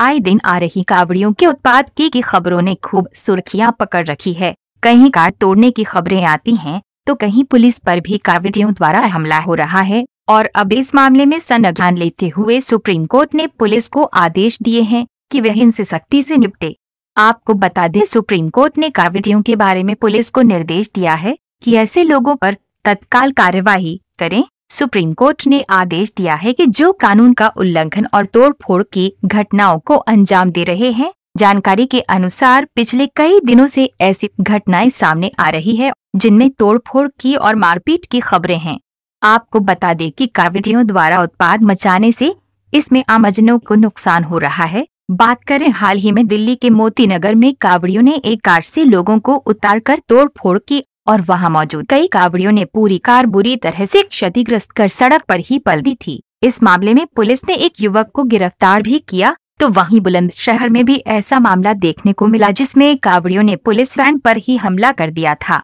आए दिन आ रही कावड़ियों के उत्पाद की, की खबरों ने खूब सुर्खियां पकड़ रखी है कहीं कार तोड़ने की खबरें आती हैं, तो कहीं पुलिस पर भी कावड़ियों द्वारा हमला हो रहा है और अब इस मामले में संज्ञान लेते हुए सुप्रीम कोर्ट ने पुलिस को आदेश दिए हैं कि वह इनसे सख्ती से निपटे आपको बता दें सुप्रीम कोर्ट ने कावड़ियों के बारे में पुलिस को निर्देश दिया है कि ऐसे लोगों पर तत्काल कार्यवाही करें सुप्रीम कोर्ट ने आदेश दिया है कि जो कानून का उल्लंघन और तोड़फोड़ की घटनाओं को अंजाम दे रहे हैं जानकारी के अनुसार पिछले कई दिनों से ऐसी घटनाएं सामने आ रही है जिनमें तोड़फोड़ की और मारपीट की खबरें हैं आपको बता दें कि कावड़ियों द्वारा उत्पाद मचाने से इसमें आमजनों को नुकसान हो रहा है बात करें हाल ही में दिल्ली के मोती नगर में कावड़ियों ने एक कार से लोगों को उतार कर तोड़फोड़ की और वहां मौजूद कई कावड़ियों ने पूरी कार बुरी तरह से क्षतिग्रस्त कर सड़क पर ही पल दी थी इस मामले में पुलिस ने एक युवक को गिरफ्तार भी किया तो वहीं बुलंदशहर में भी ऐसा मामला देखने को मिला जिसमें कावड़ियों ने पुलिस वैन पर ही हमला कर दिया था